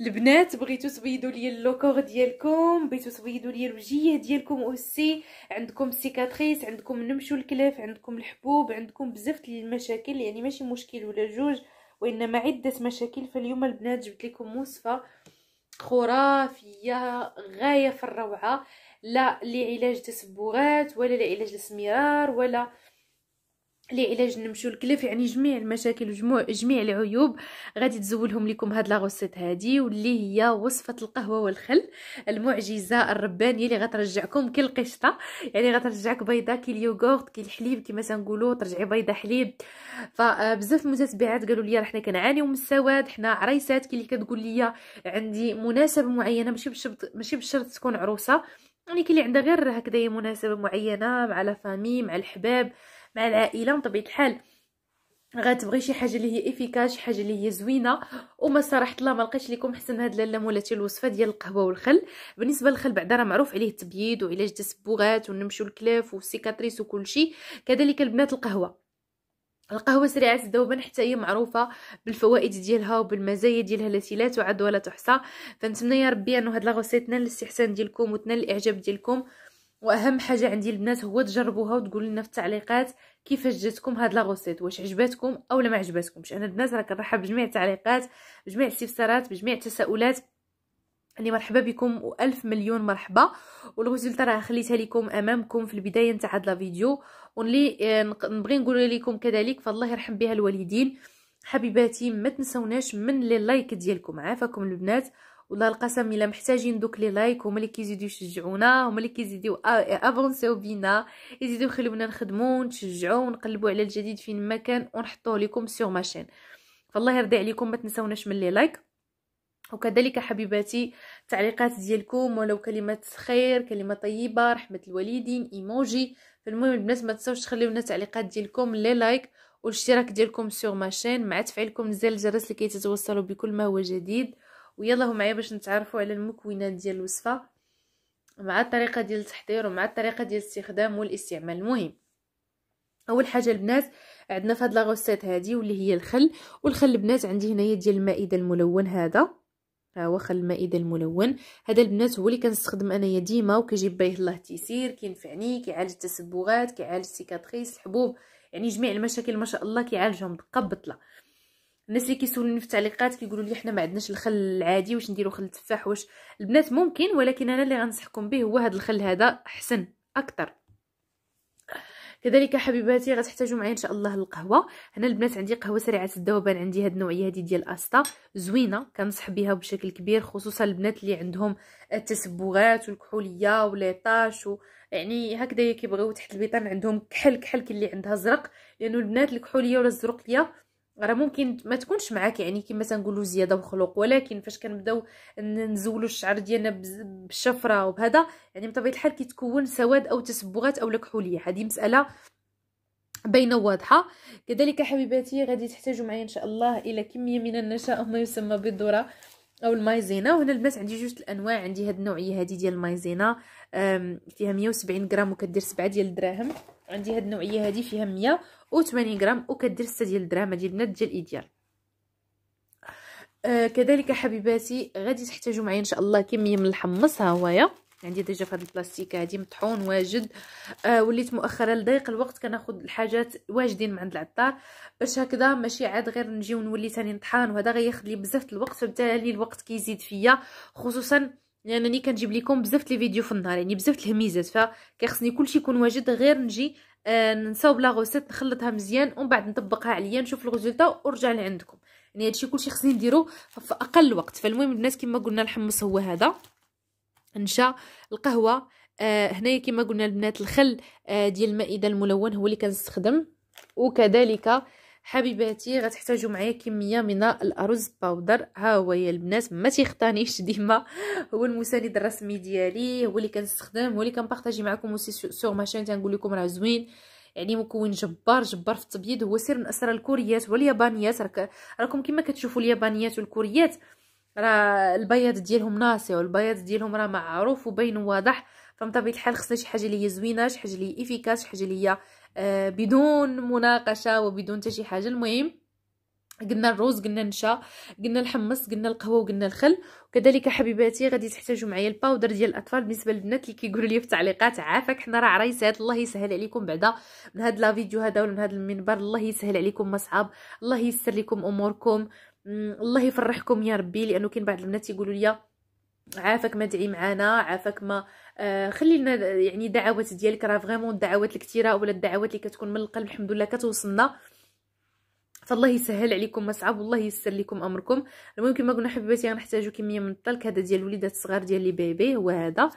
البنات بغيتو تبيضوا لي لوكور ديالكم بغيتو تبيضوا لي الوجيه ديالكم اوسي عندكم سيكاتريس عندكم نمشو الكلاف عندكم الحبوب عندكم بزاف ديال المشاكل يعني ماشي مشكل ولا جوج وانما عده مشاكل فاليوم البنات جبت لكم وصفه خرافيه غايه في الروعه لا لعلاج تسبغات ولا لعلاج السمرار ولا لعلاج نمشوا الكلف يعني جميع المشاكل وجميع جميع العيوب غادي تزولهم لكم هاد لا هادي واللي هي وصفه القهوه والخل المعجزه الربانيه اللي غترجعكم كل قشطه يعني غترجعك بيضه كي اليوغورت كي الحليب كما تنقولوا ترجعي بيضه حليب فبزاف آه، المتتبعات قالوا لي راه حنا كنعانيو من السواد حنا عريسات كي اللي كتقول لي عندي مناسبه معينه ماشي بالشرط ماشي بشرط تكون عروسه يعني كي اللي عندها غير هكذا مناسبه معينه مع لا فامي مع الحباب مع العائله بطبيعه الحال غتبغي شي حاجه اللي هي افيكاس شي حاجه اللي هي زوينه وما صراحه الله ما لقيتش لكم حسن هاد اللام مولاتي الوصفه ديال القهوه والخل بالنسبه للخل بعدا راه معروف عليه التبييض وعلاج التسبغات ونمشوا الكلاف والسيكاتريس شيء كذلك البنات القهوه القهوه سريعه الذوب حتى هي معروفه بالفوائد ديالها وبالمزايا ديالها التي لا تعد ولا تحصى فنتمنى يا ربي انه هاد لا غوسيت تنال الاستحسان ديالكم وتنال الاعجاب ديالكم واهم حاجه عندي البنات هو تجربوها وتقولوا لنا في التعليقات كيفاش جاتكم هاد غوسيت واش عجباتكم اولا ما عجباتكمش انا البنات راه كنرحب بجميع التعليقات بجميع الاستفسارات بجميع التساؤلات اللي مرحبا بكم والف مليون مرحبا والغسيلتا راه خليتها لكم امامكم في البدايه نتاع هاد لا فيديو واللي آه، نبغي نقول لكم كذلك فالله يرحم بها الوالدين حبيباتي ما تنسوناش من لي لايك ديالكم عافاكم البنات والله القسم الا محتاجين دوك لي لايك هما اللي كيزيدو يشجعونا هما اللي كيزيدو افونسيو بينا يزيدو يخليونا نخدمو ونتشجعو ونقلبو على الجديد فين ما كان ونحطوه لكم سيغ ماشين فالله يرضي عليكم ما تنساوناش من لي لايك وكذلك حبيباتي تعليقات ديالكم ولو كلمة خير كلمة طيبة رحمة الوالدين ايموجي فالمهم البنات ما تنساوش تخليونا تعليقات ديالكم لي لايك والاشتراك ديالكم سيغ ماشين مع تفعيلكم زر الجرس لكي تتوصلوا بكل ما هو جديد ويلا معايا باش نتعرفوا على المكونات ديال الوصفه مع الطريقه ديال التحضير ومع الطريقه ديال الاستخدام والاستعمال المهم اول حاجه البنات عندنا في هاد لاغوسيت هادي واللي هي الخل والخل البنات عندي هنايا ديال المائده الملون هذا ها هو خل المائده الملون هذا البنات هو اللي كنستخدم انايا ديما وكيجيب بيه الله تيسير كينفعني كيعالج التسبغات كيعالج السيكاتريس الحبوب يعني جميع المشاكل ما شاء الله كيعالجهم دقه بطله الناس اللي كيسولوني في التعليقات كيقولوا لي حنا ما عندناش الخل العادي واش نديرو خل التفاح واش البنات ممكن ولكن انا اللي غنصحكم به هو هذا الخل هذا احسن اكثر كذلك حبيباتي غتحتاجوا معايا ان شاء الله القهوه هنا البنات عندي قهوه سريعه الذوبان عندي هاد النوعيه هذه ديال استا زوينه كنصح بها بشكل كبير خصوصا البنات اللي عندهم التسبغات والكحوليه وليطاش و... يعني هكذا كيبغيو تحت البيطان عندهم كحل كحل كي اللي عندها زرق لانه يعني البنات الكحوليه ولا الزرقيه راه ممكن ما تكونش معاك يعني كما تنقولوا زياده وخلق ولكن فاش كنبداو نزولوا الشعر ديالنا بالشفره وبهذا يعني بطبيعه الحال كيتكون سواد او تسبغات او الكحوليه هذه مساله باينه واضحه كذلك حبيباتي غادي تحتاجوا معايا ان شاء الله الى كميه من النشا او ما يسمى بالذره او المايزينا وهنا البنات عندي جوج الانواع عندي هاد النوعيه هادي ديال المايزينا فيها 170 غرام وكدير 7 ديال الدراهم عندي هاد النوعيه هادي فيها 100 و80 غرام وكدير 6 ديال الدراهم ديال البنات ديال الايديال آه كذلك حبيباتي غادي تحتاجوا معايا ان شاء الله كميه من الحمص ها هويا عندي ديجا فهاد البلاستيك البلاستيكه مطحون واجد آه وليت مؤخرا لضيق الوقت كناخذ الحاجات واجدين من عند العطار باش هكذا ماشي عاد غير نجي ونولي ثاني نطحان وهذا غياخذ لي بزاف الوقت فبالتالي الوقت كيزيد فيا خصوصا لانني يعني كنجيب لكم بزاف لي فيديو في النهار يعني بزاف الهميزات فكيخصني كلشي يكون واجد غير نجي آه نصاوب لا غوسيت نخلطها مزيان ومن بعد نطبقها عليا نشوف الريزلتا ورجع لعندكم يعني هادشي كلشي خصني نديرو في اقل وقت فالمهم البنات كما قلنا الحمص هو هذا نشا القهوه آه هنايا كما قلنا البنات الخل آه ديال المائده الملون هو اللي كنستخدم وكذلك حبيباتي غتحتاجوا معايا كميه من الارز باودر ها هو يا البنات ما تيختانيش ديما هو المساند الرسمي ديالي هو اللي كنستخدم هو اللي كنبارطاجي معكم و سيغ ماشين تنقول لكم راه زوين يعني مكون جبار جبار في التبييض هو سير من اسرى الكوريات واليابانيات راك راكم كما كتشوفوا اليابانيات والكوريات راه البياض ديالهم ناصع والبياض ديالهم راه معروف وباين واضح فمن الحال خصنا شي حاجه اللي هي زوينه شي حاجه اللي هي افيكاس شي حاجه اللي هي آه، بدون مناقشه وبدون حتى شي حاجه المهم قلنا الروز قلنا النشا قلنا الحمص قلنا القهوه وقلنا الخل وكذلك حبيباتي غادي تحتاجوا معايا الباودر ديال الاطفال بالنسبه للبنات اللي كيقولوا لي في التعليقات عافاك حنا راه عريسات الله يسهل عليكم بعدا من هاد لا فيديو هذا ولا من هاد المنبر الله يسهل عليكم مصعب الله ييسر لكم اموركم الله يفرحكم يا ربي لانه كاين بعض البنات يقولوا لي عافاك ما دعي معانا عافاك ما آه خلي لنا يعني دعوات ديالك راه فريمون الدعوات الكثيره ولا الدعوات اللي كتكون من القلب الحمد لله كتوصلنا فالله يسهل عليكم مصعب والله يسر لكم امركم المهم كما قلنا حبيباتي غنحتاجو كميه من الطلك هذا ديال الوليدات الصغار ديال لي بيبي هو هذا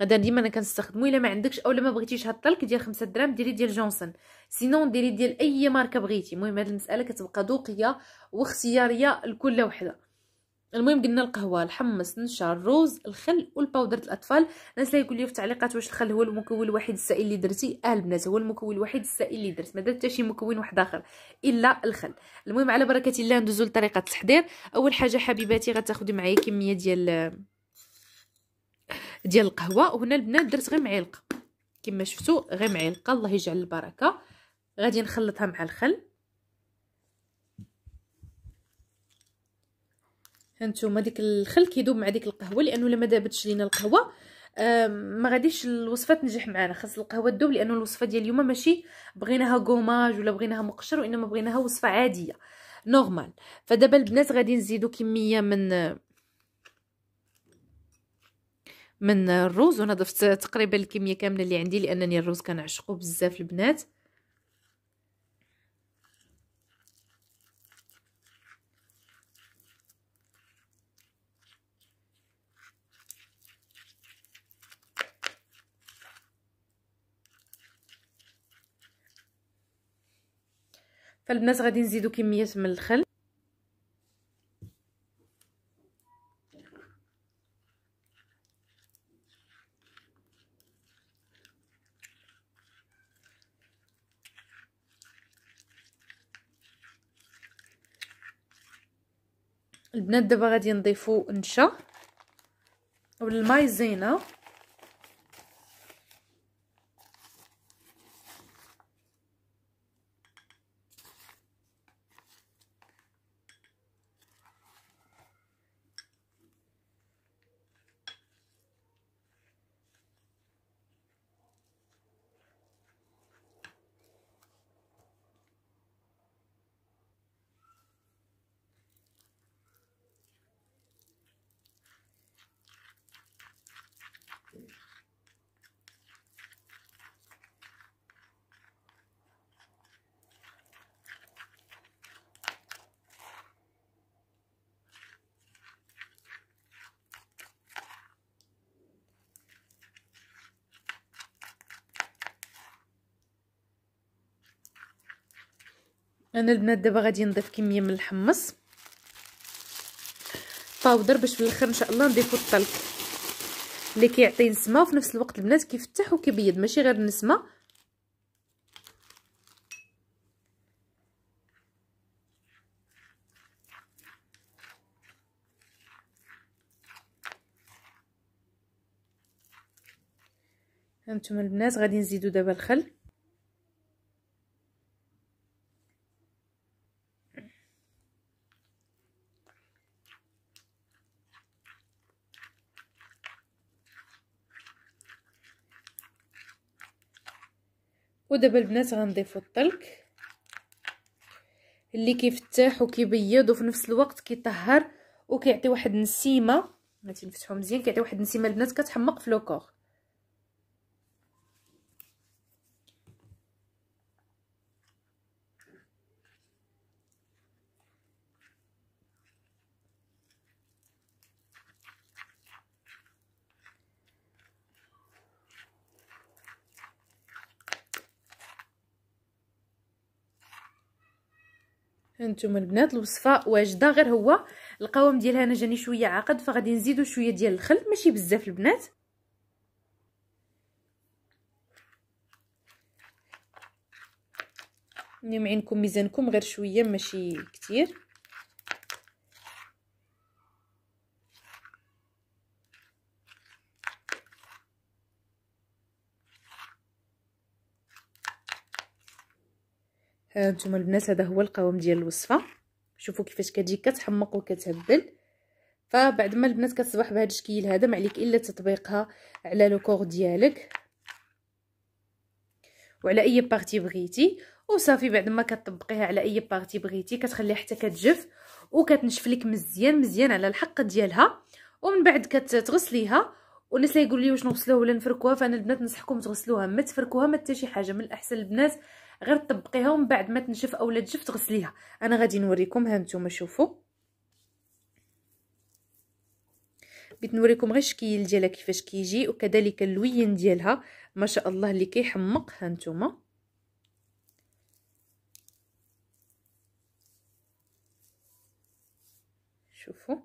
هذا ديما انا كنستخدمو الا ما عندكش اولا ما بغيتيش هاد الطلك ديال 5 دراهم ديري ديال جونسون سينون ديري ديال اي ماركه بغيتي المهم هاد المساله كتبقى ذوقيه واختياريه لكل وحده المهم قلنا القهوه الحمص النشا الروز الخل والباودر الاطفال الناس اللي يقول لي في التعليقات واش الخل هو المكون الوحيد السائل اللي درتي اه البنات هو المكون الوحيد السائل اللي درت ما درت حتى شي مكون واحد اخر الا الخل المهم على بركه الله ندوزو لطريقه التحضير اول حاجه حبيباتي غتاخدي معايا كميه ديال ديال القهوه وهنا البنات درت غير معلقه كما شفتوا غير معلقه الله يجعل البركه غادي نخلطها مع الخل هانتوما ديك الخل كيدوب مع ديك القهوه لانه لما دابتش لينا القهوه ما غاديش الوصفه تنجح معنا خاص القهوه تذوب لانه الوصفه ديال اليوم ماشي بغيناها غوماج ولا بغيناها مقشر وانما بغيناها وصفه عاديه نورمال فدابا البنات غادي نزيدو كميه من من الروز وانا ضفت تقريبا الكميه كامله اللي عندي لانني الروز كنعشقو بزاف البنات فالبنات غادي نزيدو كميه من الخل البنات دابا غادي نضيفو النشا والمايزينا انا البنات دابا غادي نضيف كميه من الحمص باودر باش في الاخر ان شاء الله نضيفو الطلق اللي كيعطي نسمه وفي نفس الوقت البنات كيفتح وكيبيض ماشي غير النسمه هانتوما البنات غادي نزيدو دابا الخل ودابا البنات غنضيفو الطلق اللي كيفتح وكيبيض وفي نفس الوقت كيطهر وكيعطي واحد النسيمه غادي نفتحو مزيان كيعطي واحد النسيمه البنات كتحمق في لوكور هانتوما البنات الوصفه واجده غير هو القوام ديالها انا جاني شويه عقد فغادي نزيدو شويه ديال الخل ماشي بزاف البنات ملي عينكم ميزانكم غير شويه ماشي كتير ها آه، نتوما البنات هذا هو القوام ديال الوصفه شوفوا كيفاش كتجي كتحمق وكتهبل فبعد ما البنات كتصبح بهذا الشكل هذا ما عليك الا تطبيقها على لو كور ديالك وعلى اي بارتي بغيتي وصافي بعد ما كتطبقيها على اي بارتي بغيتي كتخليها حتى كتجف وكتنشف لك مزيان مزيان على الحق ديالها ومن بعد كتغسليها والناس اللي يقولوا لي واش نغسلوها ولا نفركوها فانا البنات نصحكم تغسلوها ما تفركوها ما حتى شي حاجه من الاحسن البنات غير طبقيها ومن بعد ما تنشف اولا تجف تغسليها انا غادي نوريكم ها نتوما شوفوا بغيت نوريكم غير الشكل ديالها كيفاش كيجي وكذلك اللوين ديالها ما شاء الله اللي كيحمق ها نتوما شوفوا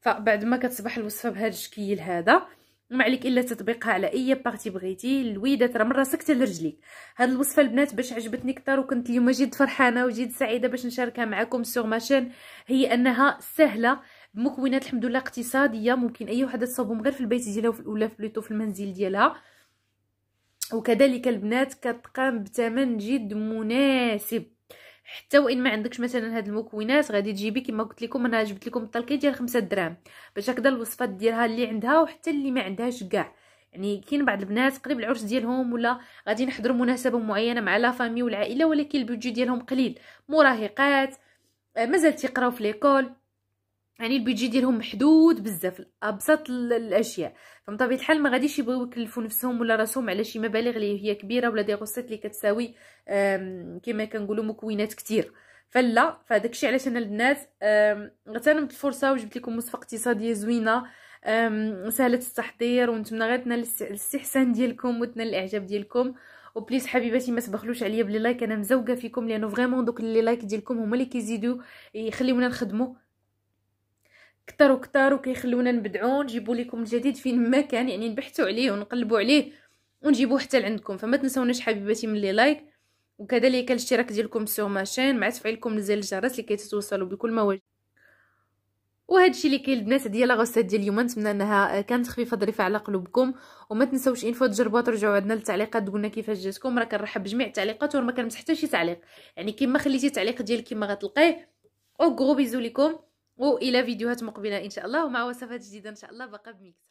فبعد ما كتصبح الوصفه بهذا الشكل هذا ما عليك الا تطبيقها على اي بارتي بغيتي الويدات راه من راسك حتى لرجليك هاد الوصفه البنات باش عجبتني كثر وكنت اليوم جد فرحانه وجد سعيده باش نشاركها معكم سوغ ماشين هي انها سهله بمكونات الحمد لله اقتصاديه ممكن اي وحده تصاوبهم غير في البيت ديالها ولا في في المنزل ديالها وكذلك البنات كتقام بثمن جد مناسب حتى وان ما عندكش مثلا هاد المكونات غادي تجيبي كما قلت لكم انا جبت لكم الطلقيه ديال 5 دراهم باش هكذا الوصفات ديالها اللي عندها وحتى اللي ما عندهاش كاع يعني كاين بعض البنات قريب العرس ديالهم ولا غادي نحضروا مناسبه معينه مع لا فامي والعائله ولكن البودجي ديالهم قليل مراهقات آه، مازال تيقراو في ليكول يعني البيجي ديالهم محدود بزاف ابسط الاشياء فمن طبيعه الحال ما غاديش يبغيو يكلفوا نفسهم ولا راسهم على شي مبالغ اللي هي كبيره ولا دي غوسيت اللي كتساوي كما كنقولوا مكونات كتير فلا فهداك الشيء علاش انا البنات غتنمت الفرصه وجبت لكم وصفه اقتصاديه زوينه سهله التحضير ونتمنى غير تنال الاستحسان ديالكم وتنال الاعجاب ديالكم وبليز حبيباتي ما تبخلوش عليا بلي لايك انا مزوقه فيكم لانه فريمون دوك لي لايك ديالكم هما اللي كيزيدوا يخليونا نخدموا كتر وكتر وكيخلونا نبدعو نجيبو لكم الجديد فين ما كان يعني نبحثوا عليه ونقلبوا عليه ونجيبوه حتى لعندكم فما تنساوناش حبيباتي من لي لايك وكذلك الاشتراك ديالكم سو ماشين مع تفعيلكم لزر الجرس لكي تتوصلوا بكل ما واجد وهذا الشيء اللي كاين البنات ديال لاغوستات ديال اليوم نتمنى انها كانت خفيفه ظريفه على قلوبكم وما تنساوش انفو تجربوا تجربوها ترجعوا عندنا للتعليقات تقولنا كيفاش جاتكم راه كنرحب بجميع التعليقات وما كنمسح حتى شي تعليق يعني كيما خليتي تعليق ديالك كيما غتلقيه او غرو بيزو ليكم والى فيديوهات مقبله ان شاء الله ومع وصفات جديده ان شاء الله بقى بميكس